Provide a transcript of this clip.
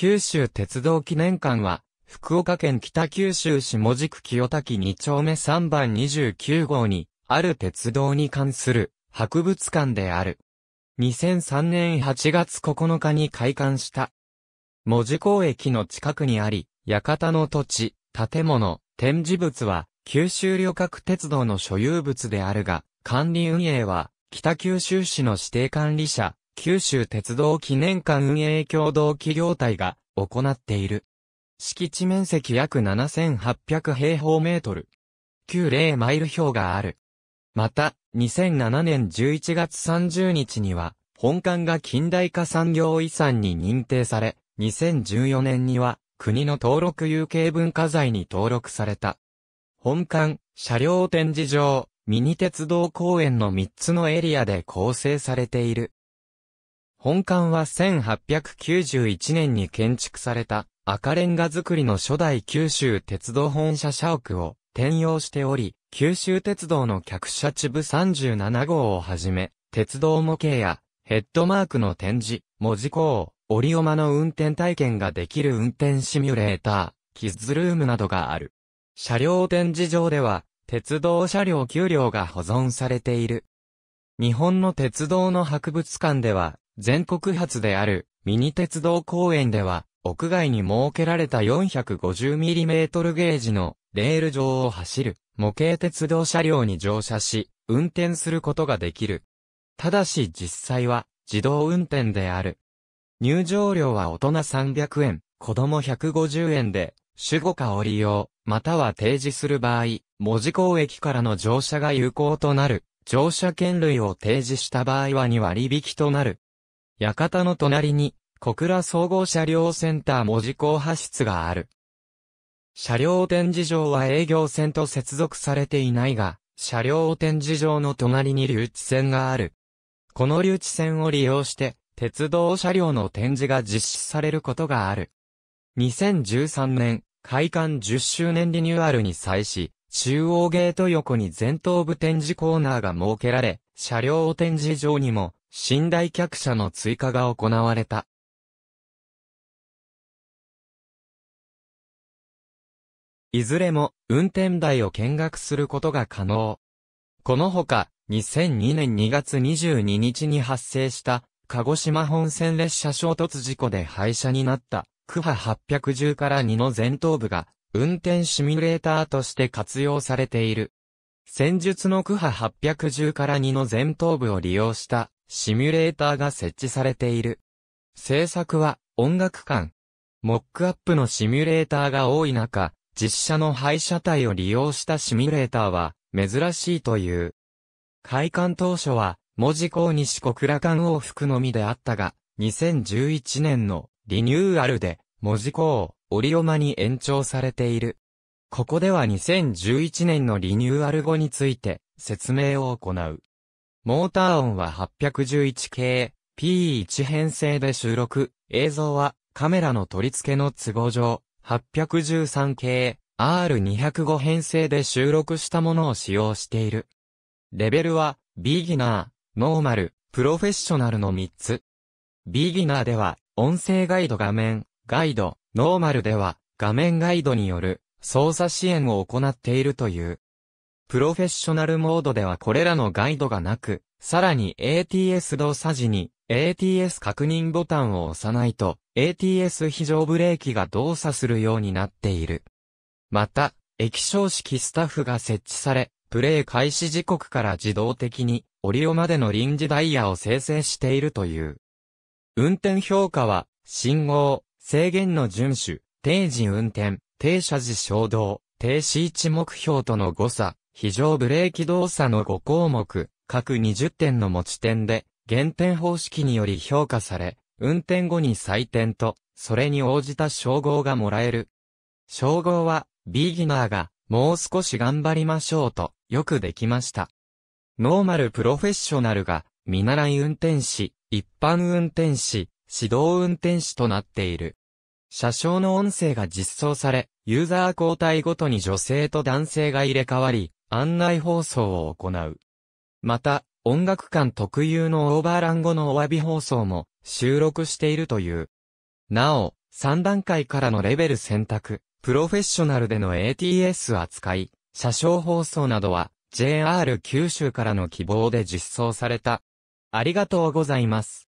九州鉄道記念館は、福岡県北九州市門司区清滝2丁目3番29号に、ある鉄道に関する博物館である。2003年8月9日に開館した。文字港駅の近くにあり、館の土地、建物、展示物は、九州旅客鉄道の所有物であるが、管理運営は、北九州市の指定管理者、九州鉄道記念館運営共同企業体が行っている。敷地面積約7800平方メートル。旧0マイル表がある。また、2007年11月30日には、本館が近代化産業遺産に認定され、2014年には、国の登録有形文化財に登録された。本館、車両展示場、ミニ鉄道公園の3つのエリアで構成されている。本館は1891年に建築された赤レンガ造りの初代九州鉄道本社社屋を転用しており、九州鉄道の客車地部37号をはじめ、鉄道模型やヘッドマークの展示、文字工、折りマの運転体験ができる運転シミュレーター、キッズルームなどがある。車両展示場では、鉄道車両給料が保存されている。日本の鉄道の博物館では、全国初であるミニ鉄道公園では、屋外に設けられた 450mm ゲージのレール上を走る模型鉄道車両に乗車し、運転することができる。ただし実際は自動運転である。入場料は大人300円、子供150円で、主語化を利用、または提示する場合、文字公駅からの乗車が有効となる。乗車券類を提示した場合は2割引きとなる。館の隣に、小倉総合車両センター文字港派室がある。車両展示場は営業線と接続されていないが、車両展示場の隣に留置線がある。この留置線を利用して、鉄道車両の展示が実施されることがある。2013年、開館10周年リニューアルに際し、中央ゲート横に前頭部展示コーナーが設けられ、車両展示場にも寝台客車の追加が行われた。いずれも運転台を見学することが可能。このほか、2002年2月22日に発生した鹿児島本線列車衝突事故で廃車になった区波810から2の前頭部が運転シミュレーターとして活用されている。戦術の区波810から2の前頭部を利用したシミュレーターが設置されている。制作は音楽館。モックアップのシミュレーターが多い中、実写の廃車体を利用したシミュレーターは珍しいという。開館当初は文字港西小倉を吹くのみであったが、2011年のリニューアルで文字港オ山に延長されている。ここでは2011年のリニューアル後について説明を行う。モーター音は 811K、P1 編成で収録、映像はカメラの取り付けの都合上、813K、R205 編成で収録したものを使用している。レベルは、ビギナー、ノーマル、プロフェッショナルの3つ。ビギナーでは、音声ガイド画面、ガイド、ノーマルでは、画面ガイドによる操作支援を行っているという。プロフェッショナルモードではこれらのガイドがなく、さらに ATS 動作時に ATS 確認ボタンを押さないと ATS 非常ブレーキが動作するようになっている。また、液晶式スタッフが設置され、プレイ開始時刻から自動的にオリオまでの臨時ダイヤを生成しているという。運転評価は、信号、制限の遵守、定時運転、停車時衝動、停止位置目標との誤差、非常ブレーキ動作の5項目、各20点の持ち点で、減点方式により評価され、運転後に採点と、それに応じた称号がもらえる。称号は、ビギナーが、もう少し頑張りましょうと、よくできました。ノーマルプロフェッショナルが、見習い運転士、一般運転士、指導運転士となっている。車掌の音声が実装され、ユーザー交代ごとに女性と男性が入れ替わり、案内放送を行う。また、音楽館特有のオーバーラン後のお詫び放送も収録しているという。なお、3段階からのレベル選択、プロフェッショナルでの ATS 扱い、車掌放送などは JR 九州からの希望で実装された。ありがとうございます。